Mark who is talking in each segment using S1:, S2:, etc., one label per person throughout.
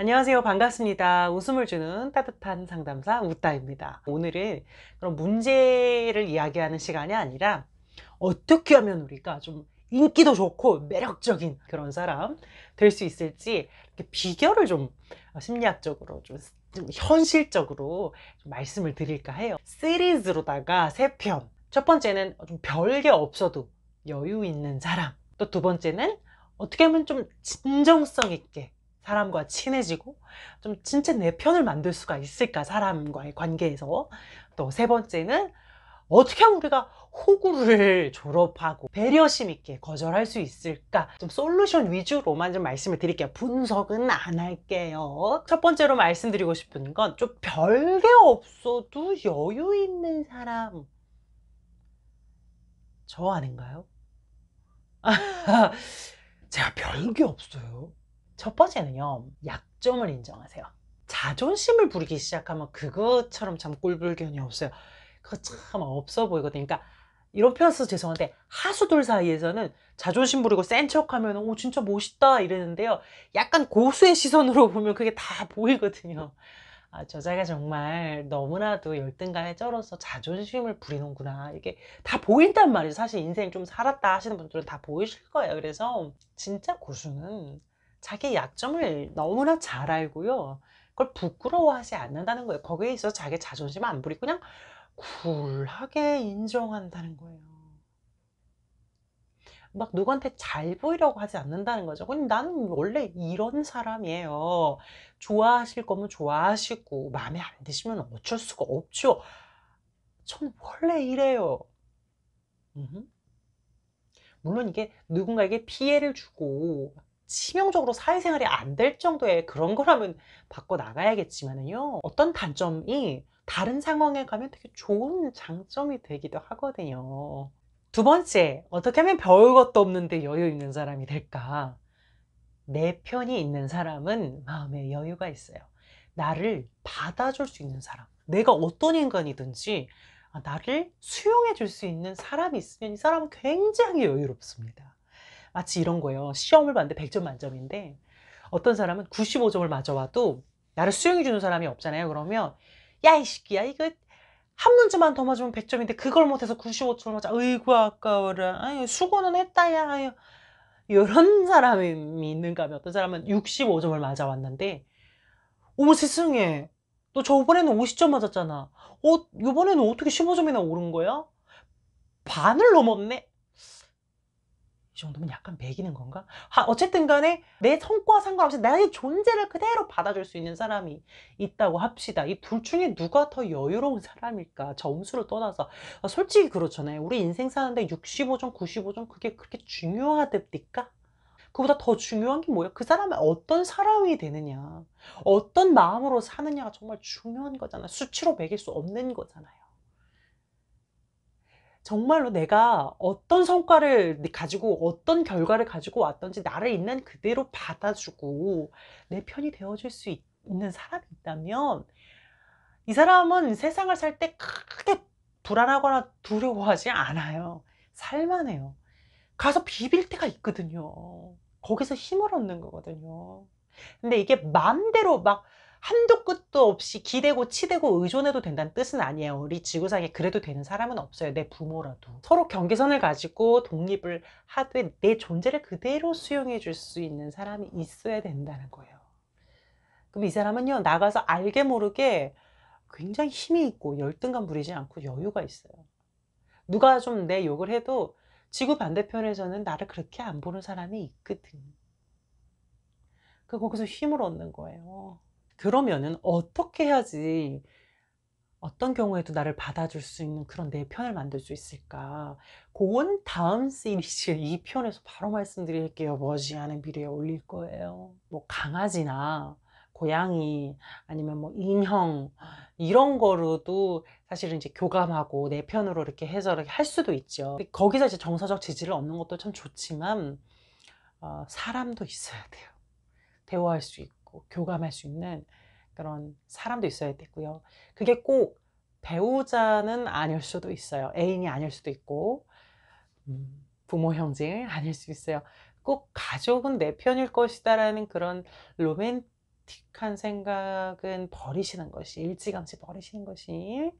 S1: 안녕하세요. 반갑습니다. 웃음을 주는 따뜻한 상담사 웃다입니다. 오늘은 그런 문제를 이야기하는 시간이 아니라 어떻게 하면 우리가 좀 인기도 좋고 매력적인 그런 사람 될 수 있을지 이렇게 비결을 좀 심리학적으로 좀, 좀 현실적으로 좀 말씀을 드릴까 해요. 시리즈로다가 세 편. 첫 번째는 좀 별게 없어도 여유 있는 사람. 또 두 번째는 어떻게 하면 좀 진정성 있게 사람과 친해지고 좀 진짜 내 편을 만들 수가 있을까 사람과의 관계에서 또 세 번째는 어떻게 하면 우리가 호구를 졸업하고 배려심 있게 거절할 수 있을까 좀 솔루션 위주로만 좀 말씀을 드릴게요 분석은 안 할게요 첫 번째로 말씀드리고 싶은 건 좀 별게 없어도 여유 있는 사람 저 아닌가요? 제가 별게 없어요 첫 번째는요. 약점을 인정하세요. 자존심을 부리기 시작하면 그것처럼 참 꼴불견이 없어요. 그거 참 없어 보이거든요. 그러니까 이런 표현 써서 죄송한데 하수들 사이에서는 자존심 부리고 센 척하면 오 진짜 멋있다 이랬는데요 약간 고수의 시선으로 보면 그게 다 보이거든요. 아, 저자가 정말 너무나도 열등감에 쩔어서 자존심을 부리는구나. 이게 다 보인단 말이에요. 사실 인생 좀 살았다 하시는 분들은 다 보이실 거예요. 그래서 진짜 고수는 자기 약점을 너무나 잘 알고요. 그걸 부끄러워하지 않는다는 거예요. 거기에 있어서 자기 자존심 안 부리고 그냥 굴하게 인정한다는 거예요. 막 누구한테 잘 보이려고 하지 않는다는 거죠. 나는 원래 이런 사람이에요. 좋아하실 거면 좋아하시고 마음에 안 드시면 어쩔 수가 없죠. 전 원래 이래요. 물론 이게 누군가에게 피해를 주고 치명적으로 사회생활이 안 될 정도의 그런 거라면 바꿔 나가야겠지만요 어떤 단점이 다른 상황에 가면 되게 좋은 장점이 되기도 하거든요 두 번째 어떻게 하면 별것도 없는데 여유 있는 사람이 될까 내 편이 있는 사람은 마음에 여유가 있어요 나를 받아줄 수 있는 사람 내가 어떤 인간이든지 아, 나를 수용해 줄 수 있는 사람이 있으면 이 사람은 굉장히 여유롭습니다 마치 이런 거예요. 시험을 봤는데 100점 만점인데 어떤 사람은 95점을 맞아와도 나를 수용해 주는 사람이 없잖아요. 그러면 야 이 새끼야 이거 한 문제만 더 맞으면 100점인데 그걸 못해서 95점을 맞아. 으이구 아까워라. 아유 수고는 했다야. 아유. 이런 사람이 있는가 하면 어떤 사람은 65점을 맞아왔는데 어머 세상에 너 저번에는 50점 맞았잖아. 어, 이번에는 어떻게 15점이나 오른 거야? 반을 넘었네? 정도면 약간 매기는 건가? 하, 어쨌든 간에 내 성과 상관없이 나의 존재를 그대로 받아줄 수 있는 사람이 있다고 합시다. 이 둘 중에 누가 더 여유로운 사람일까? 점수를 떠나서. 아, 솔직히 그렇잖아요. 우리 인생 사는데 65점, 95점 그게 그렇게 중요하답니까? 그보다 더 중요한 게 뭐야? 그 사람이 어떤 사람이 되느냐, 어떤 마음으로 사느냐가 정말 중요한 거잖아. 수치로 매길 수 없는 거잖아요. 정말로 내가 어떤 성과를 가지고 어떤 결과를 가지고 왔던지 나를 있는 그대로 받아주고 내 편이 되어줄 수 있, 는 사람이 있다면 이 사람은 세상을 살 때 크게 불안하거나 두려워하지 않아요. 살만해요. 가서 비빌 때가 있거든요. 거기서 힘을 얻는 거거든요. 근데 이게 마음대로 막 한도 끝도 없이 기대고 치대고 의존해도 된다는 뜻은 아니에요 우리 지구상에 그래도 되는 사람은 없어요 내 부모라도 서로 경계선을 가지고 독립을 하되 내 존재를 그대로 수용해 줄 수 있는 사람이 있어야 된다는 거예요 그럼 이 사람은요 나가서 알게 모르게 굉장히 힘이 있고 열등감 부리지 않고 여유가 있어요 누가 좀 내 욕을 해도 지구 반대편에서는 나를 그렇게 안 보는 사람이 있거든 그 거기서 힘을 얻는 거예요 그러면은 어떻게 해야지 어떤 경우에도 나를 받아줄 수 있는 그런 내 편을 만들 수 있을까? 그건 다음 시리즈 이 편에서 바로 말씀드릴게요. 머지않은 미래에 올릴 거예요. 뭐 강아지나 고양이 아니면 뭐 인형 이런 거로도 사실은 이제 교감하고 내 편으로 이렇게 해설을 할 수도 있죠. 거기서 이제 정서적 지지를 얻는 것도 참 좋지만 어, 사람도 있어야 돼요. 대화할 수 있고. 있고 교감할 수 있는 그런 사람도 있어야 되고요. 그게 꼭 배우자는 아닐 수도 있어요. 애인이 아닐 수도 있고 음, 부모 형제 아닐 수 있어요. 꼭 가족은 내 편일 것이다라는 그런 로맨틱한 생각은 버리시는 것이 일찌감치 버리시는 것이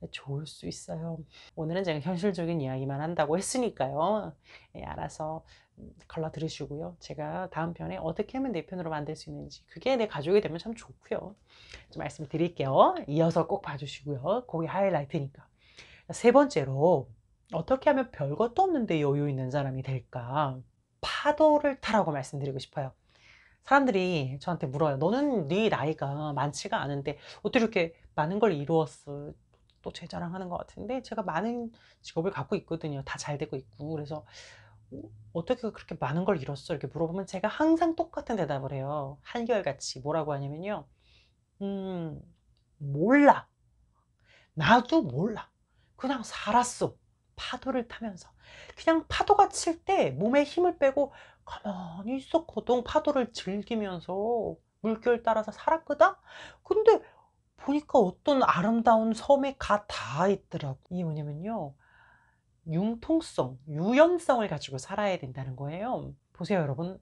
S1: 네, 좋을 수 있어요. 오늘은 제가 현실적인 이야기만 한다고 했으니까요. 예, 알아서 음, 걸러 들으시고요. 제가 다음 편에 어떻게 하면 내 편으로 만들 수 있는지 그게 내 가족이 되면 참 좋고요. 좀 말씀드릴게요. 이어서 꼭 봐주시고요. 거기 하이라이트니까. 세 번째로 어떻게 하면 별것도 없는데 여유 있는 사람이 될까? 파도를 타라고 말씀드리고 싶어요. 사람들이 저한테 물어요. 너는 네 나이가 많지가 않은데 어떻게 이렇게 많은 걸 이루었어? 또제 자랑하는 것 같은데 제가 많은 직업을 갖고 있거든요. 다 잘 되고 있고 그래서 어, 어떻게 그렇게 많은 걸 잃었어? 이렇게 물어보면 제가 항상 똑같은 대답을 해요. 한결같이 뭐라고 하냐면요. 음, 몰라. 나도 몰라. 그냥 살았어. 파도를 타면서. 그냥 파도가 칠 때 몸에 힘을 빼고 가만히 있었거든. 파도를 즐기면서 물결 따라서 살았거든. 근데 보니까 어떤 아름다운 섬에 가 다 있더라고. 이게 뭐냐면요. 융통성, 유연성을 가지고 살아야 된다는 거예요. 보세요, 여러분.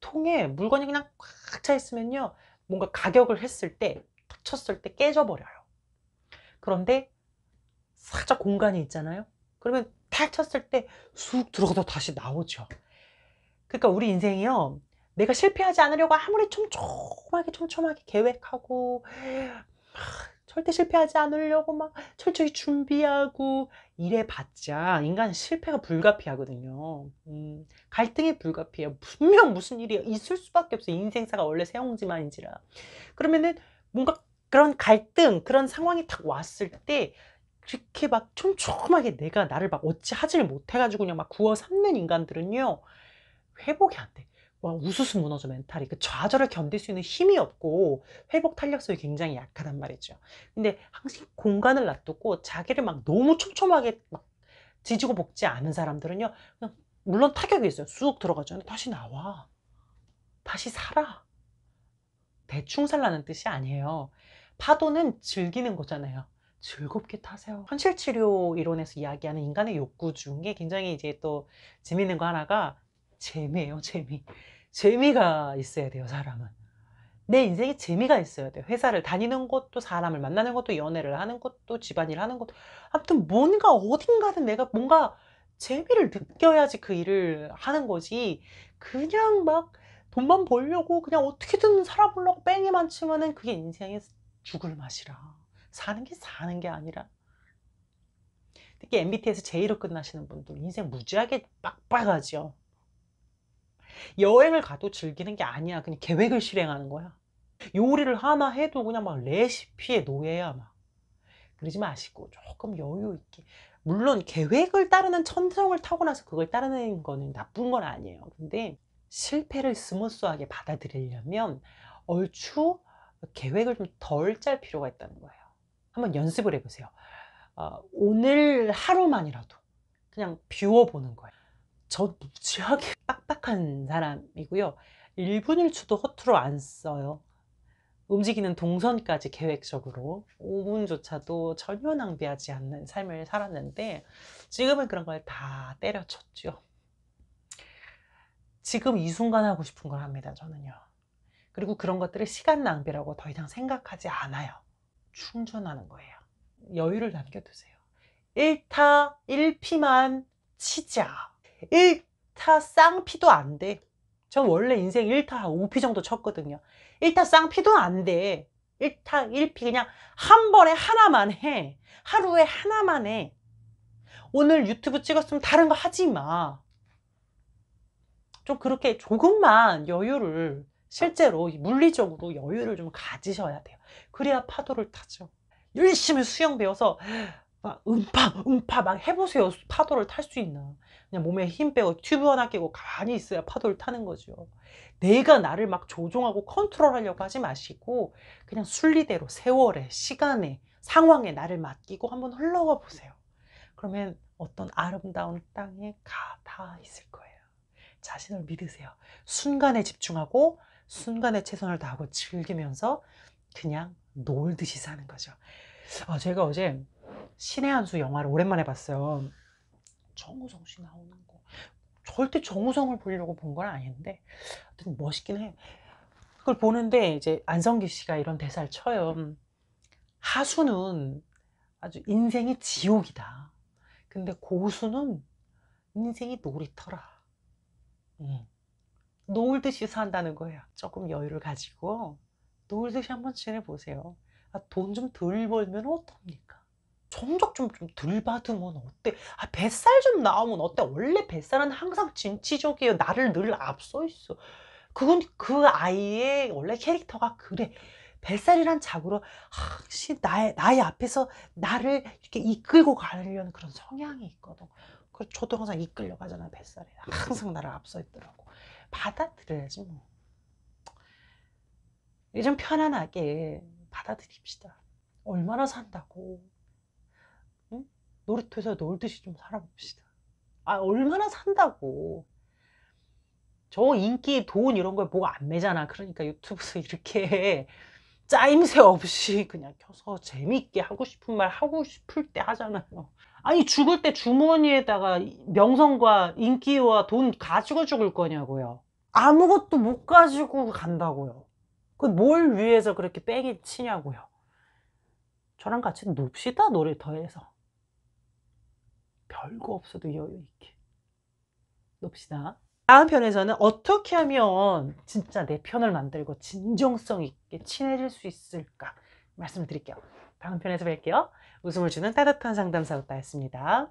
S1: 통에 물건이 그냥 꽉 차 있으면요. 뭔가 가격을 했을 때, 탁 쳤을 때 깨져버려요. 그런데 살짝 공간이 있잖아요. 그러면 탁 쳤을 때 쑥 들어가다 다시 나오죠. 그러니까 우리 인생이요. 내가 실패하지 않으려고 아무리 촘촘하게 촘촘하게 계획하고 절대 실패하지 않으려고 막 철저히 준비하고 이래봤자 인간 실패가 불가피하거든요. 음, 갈등이 불가피해요. 분명 무슨 일이 있을 수밖에 없어요. 인생사가 원래 세옹지만인지라. 그러면은 뭔가 그런 갈등, 그런 상황이 딱 왔을 때 그렇게 막 촘촘하게 내가 나를 막 어찌 하지를 못해가지고 그냥 막 구워 삼는 인간들은요. 회복이 안 돼. 와, 우수수 무너져 멘탈이 그 좌절을 견딜 수 있는 힘이 없고 회복 탄력성이 굉장히 약하단 말이죠. 근데 항상 공간을 놔두고 자기를 막 너무 촘촘하게 막 지지고 볶지 않은 사람들은요. 그냥 물론 타격이 있어요. 쑥 들어가잖아요. 다시 나와. 다시 살아. 대충 살라는 뜻이 아니에요. 파도는 즐기는 거잖아요. 즐겁게 타세요. 현실치료 이론에서 이야기하는 인간의 욕구 중에 굉장히 이제 또 재밌는 거 하나가 재미예요, 재미. 재미가 있어야 돼요, 사람은. 내 인생에 재미가 있어야 돼요. 회사를 다니는 것도 사람을 만나는 것도 연애를 하는 것도 집안일 하는 것도 아무튼 뭔가 어딘가든 내가 뭔가 재미를 느껴야지 그 일을 하는 거지. 그냥 막 돈만 벌려고 그냥 어떻게든 살아보려고 뺑이만 치면은 그게 인생의 죽을 맛이라. 사는 게 사는 게 아니라. 특히 MBTI에서 J로 끝나시는 분들 인생 무지하게 빡빡하요 여행을 가도 즐기는 게 아니야. 그냥 계획을 실행하는 거야. 요리를 하나 해도 그냥 막 레시피에 노예야 막. 그러지 마시고 조금 여유 있게. 물론 계획을 따르는 천성을 타고나서 그걸 따르는 거는 나쁜 건 아니에요. 근데 실패를 스무스하게 받아들이려면 얼추 계획을 좀 덜 짤 필요가 있다는 거예요. 한번 연습을 해보세요. 어, 오늘 하루만이라도 그냥 비워보는 거예요. 전 무지하게 빡빡한 사람이고요. 1분 1초도 허투루 안 써요. 움직이는 동선까지 계획적으로 5분조차도 전혀 낭비하지 않는 삶을 살았는데 지금은 그런 걸 다 때려쳤죠. 지금 이 순간 하고 싶은 걸 합니다. 저는요. 그리고 그런 것들을 시간 낭비라고 더 이상 생각하지 않아요. 충전하는 거예요. 여유를 남겨두세요. 1타 1피만 치자. 1타 쌍피도 안 돼. 전 원래 인생 1타 5피 정도 쳤거든요. 1타 쌍피도 안 돼. 1타 1피 그냥 한 번에 하나만 해. 하루에 하나만 해. 오늘 유튜브 찍었으면 다른 거 하지 마. 좀 그렇게 조금만 여유를 실제로 물리적으로 여유를 좀 가지셔야 돼요. 그래야 파도를 타죠. 열심히 수영 배워서 막 음파 음파 막 해보세요. 파도를 탈 수 있는. 그냥 몸에 힘 빼고 튜브 하나 끼고 가만히 있어야 파도를 타는 거죠. 내가 나를 막 조종하고 컨트롤하려고 하지 마시고 그냥 순리대로 세월에 시간에 상황에 나를 맡기고 한번 흘러가 보세요. 그러면 어떤 아름다운 땅에 가다 있을 거예요. 자신을 믿으세요. 순간에 집중하고 순간에 최선을 다하고 즐기면서 그냥 놀듯이 사는 거죠. 어, 제가 어제 신의 한수 영화를 오랜만에 봤어요. 정우성 씨 나오는 거 절대 정우성을 보려고 본 건 아닌데 하여튼 멋있긴 해 그걸 보는데 이제 안성기 씨가 이런 대사를 쳐요 음, 하수는 아주 인생이 지옥이다 근데 고수는 인생이 놀이터라 음, 놀듯이 산다는 거예요 조금 여유를 가지고 놀듯이 한번 지내보세요 아, 돈좀 덜 벌면 어떡합니까 정작 좀덜 받으면 어때? 아, 뱃살 좀 나오면 어때? 원래 뱃살은 항상 진취적이에요. 나를 늘 앞서 있어. 그건 그 아이의 원래 캐릭터가 그래. 뱃살이란 자으로 확실히 나의, 나의 앞에서 나를 이렇게 이끌고 가려는 그런 성향이 있거든. 그 저도 항상 이끌려 가잖아, 뱃살이. 항상 나를 앞서 있더라고. 받아들여야지, 뭐. 좀 편안하게 받아들입시다. 얼마나 산다고. 노릇해서 놀듯이 좀 살아봅시다. 아, 얼마나 산다고. 저 인기, 돈 이런 걸 보고 안 매잖아. 그러니까 유튜브에서 이렇게 짜임새 없이 그냥 켜서 재밌게 하고 싶은 말 하고 싶을 때 하잖아요. 아니, 죽을 때 주머니에다가 명성과 인기와 돈 가지고 죽을 거냐고요. 아무것도 못 가지고 간다고요. 그뭘 위해서 그렇게 뺑이 치냐고요. 저랑 같이 놉시다, 놀이터에서. 별거 없어도 여유 있게 놉시다. 다음 편에서는 어떻게 하면 진짜 내 편을 만들고 진정성 있게 친해질 수 있을까 말씀드릴게요. 다음 편에서 뵐게요. 웃음을 주는 따뜻한 상담사 웃다였습니다.